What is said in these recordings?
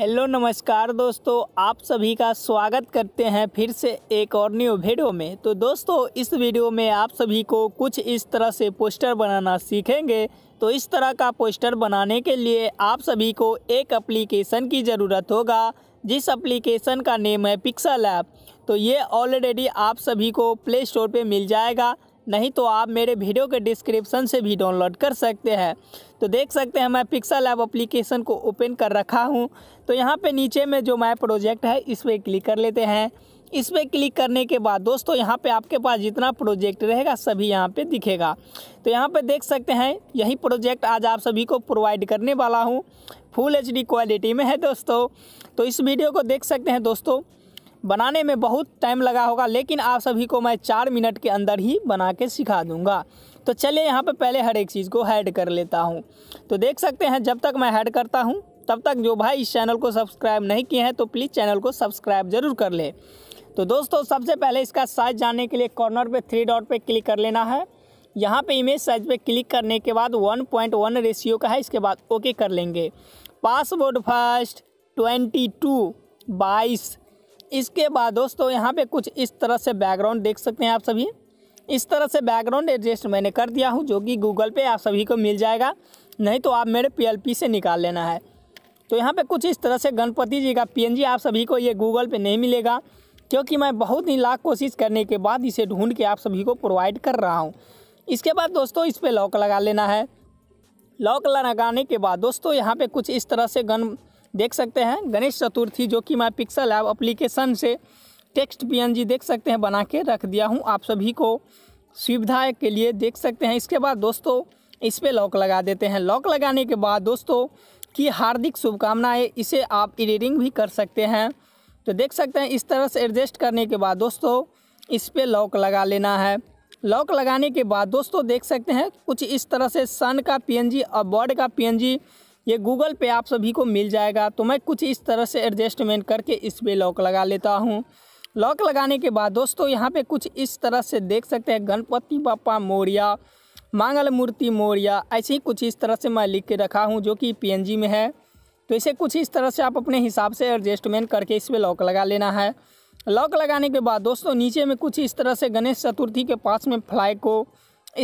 hello नमस्कार दोस्तों आप सभी का स्वागत करते हैं फिर से एक और न्यू वीडियो में तो दोस्तों इस वीडियो में आप सभी को कुछ इस तरह से पोस्टर बनाना सीखेंगे तो इस तरह का पोस्टर बनाने के लिए आप सभी को एक एप्लीकेशन की ज़रूरत होगा जिस एप्लीकेशन का नेम है पिक्सल ऐप तो ये ऑलरेडी आप सभी को प्ले स्टोर पर मिल जाएगा नहीं तो आप मेरे वीडियो के डिस्क्रिप्शन से भी डाउनलोड कर सकते हैं तो देख सकते हैं मैं पिक्सल ऐप अप्लीकेशन को ओपन कर रखा हूँ तो यहाँ पे नीचे में जो माई प्रोजेक्ट है इस पर क्लिक कर लेते हैं इस पर क्लिक करने के बाद दोस्तों यहाँ पे आपके पास जितना प्रोजेक्ट रहेगा सभी यहाँ पे दिखेगा तो यहाँ पे देख सकते हैं यही प्रोजेक्ट आज आप सभी को प्रोवाइड करने वाला हूँ फुल एच क्वालिटी में है दोस्तों तो इस वीडियो को देख सकते हैं दोस्तों बनाने में बहुत टाइम लगा होगा लेकिन आप सभी को मैं चार मिनट के अंदर ही बना के सिखा दूंगा तो चलिए यहाँ पे पहले हर एक चीज़ को हैड कर लेता हूँ तो देख सकते हैं जब तक मैं हैड करता हूँ तब तक जो भाई इस चैनल को सब्सक्राइब नहीं किए हैं तो प्लीज़ चैनल को सब्सक्राइब ज़रूर कर ले तो दोस्तों सबसे पहले इसका साइज जानने के लिए कॉर्नर पे थ्री डॉट पे क्लिक कर लेना है यहाँ पे इमेज साइज पे क्लिक करने के बाद 1.1 रेशियो का है इसके बाद ओके कर लेंगे पासवर्ड फर्स्ट 22 22 इसके बाद दोस्तों यहाँ पे कुछ इस तरह से बैकग्राउंड देख सकते हैं आप सभी इस तरह से बैकग्राउंड एडजस्ट मैंने कर दिया हूँ जो कि गूगल पे आप सभी को मिल जाएगा नहीं तो आप मेरे पीएलपी से निकाल लेना है तो यहाँ पे कुछ इस तरह से गणपति जी का पीएनजी आप सभी को ये गूगल पे नहीं मिलेगा क्योंकि मैं बहुत ही लाख कोशिश करने के बाद इसे ढूंढ के आप सभी को प्रोवाइड कर रहा हूँ इसके बाद दोस्तों इस पर लॉक लगा लेना है लॉक लगाने के बाद दोस्तों यहाँ पर कुछ इस तरह से गन देख सकते हैं गणेश चतुर्थी जो कि मैं पिक्सल ऐप अप्लीकेशन से टेक्स्ट पी देख सकते हैं बना के रख दिया हूँ आप सभी को सुविधा के लिए देख सकते हैं इसके बाद दोस्तों इस पर लॉक लगा देते हैं लॉक लगाने के बाद दोस्तों की हार्दिक शुभकामनाएँ इसे आप एडिटिंग भी कर सकते हैं तो देख सकते हैं इस तरह से एडजस्ट करने के बाद दोस्तों इस पर लॉक लगा लेना है लॉक लगाने के बाद दोस्तों देख सकते हैं कुछ इस तरह से सन का पीएनजी और बॉर्ड का पीएनजी ये गूगल पे आप सभी को मिल जाएगा तो मैं कुछ इस तरह से एडजस्टमेंट करके इस पर लॉक लगा लेता हूँ लॉक लगाने के बाद दोस्तों यहाँ पे कुछ इस तरह से देख सकते हैं गणपति बापा मौर्या मांगल मूर्ति मौर्या ऐसे ही कुछ इस तरह से मैं लिख के रखा हूँ जो कि पी में है तो इसे कुछ इस तरह से आप अपने हिसाब से एडजस्टमेंट करके इस पर लॉक लगा लेना है लॉक लगाने के बाद दोस्तों नीचे में कुछ इस तरह से गणेश चतुर्थी के पास में फ्लाई को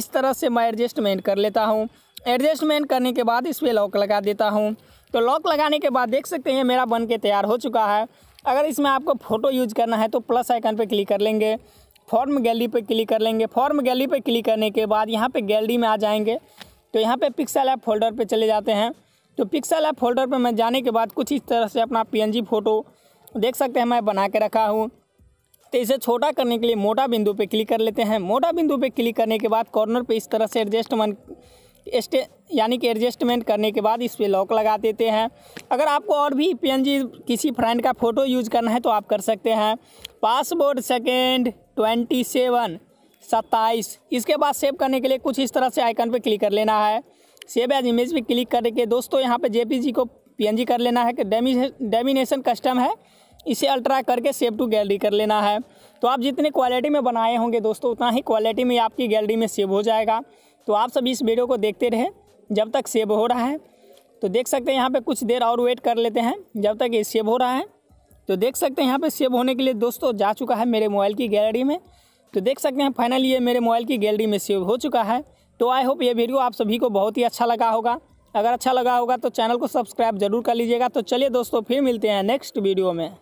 इस तरह से मैं एडजस्टमेंट कर लेता हूँ एडजस्टमेंट करने के बाद इस पर लॉक लगा देता हूँ तो लॉक लगाने के बाद देख सकते हैं मेरा बन के तैयार हो चुका है अगर इसमें आपको फ़ोटो यूज़ करना है तो प्लस आइकन पर क्लिक कर लेंगे फॉर्म गैलरी पर क्लिक कर लेंगे फॉर्म गैलरी पर क्लिक करने के बाद यहाँ पर गैलरी में आ जाएंगे तो यहाँ पर पिक्सल ऐप फोल्डर पर चले जाते हैं तो पिक्सल ऐप फोल्डर पर मैं जाने के बाद कुछ इस तरह से अपना पी फ़ोटो देख सकते हैं मैं बना के रखा हूँ तो इसे छोटा करने के लिए मोटा बिंदु पे क्लिक कर लेते हैं मोटा बिंदु पे क्लिक करने के बाद कॉर्नर पे इस तरह से एडजस्टमेंट एस्टे यानी कि एडजस्टमेंट करने के बाद इस पर लॉक लगा देते हैं अगर आपको और भी पीएनजी किसी फ्रेंड का फ़ोटो यूज करना है तो आप कर सकते हैं पासवर्ड सेकेंड ट्वेंटी सेवन सत्ताईस इसके बाद सेव करने के लिए कुछ इस तरह से आइकन पर क्लिक कर लेना है सेव एज इमेज पर क्लिक करके दोस्तों यहाँ पर जे को पी कर लेना है कि डेमिनेशन कस्टम है इसे अल्ट्रा करके सेव टू गैलरी कर लेना है तो आप जितने क्वालिटी में बनाए होंगे दोस्तों उतना ही क्वालिटी में आपकी गैलरी में सेव हो जाएगा तो आप सब इस वीडियो को देखते रहें जब तक सेव हो रहा है तो देख सकते हैं यहाँ पे कुछ देर और वेट कर लेते हैं जब तक ये सेव हो रहा है तो देख सकते हैं यहाँ पे सेव होने के लिए दोस्तों जा चुका है मेरे मोबाइल की गैलरी में तो देख सकते हैं फाइनली ये मेरे मोबाइल की गैलरी में सेव हो चुका है तो आई होप ये वीडियो आप सभी को बहुत ही अच्छा लगा होगा अगर अच्छा लगा होगा तो चैनल को सब्सक्राइब जरूर कर लीजिएगा तो चलिए दोस्तों फिर मिलते हैं नेक्स्ट वीडियो में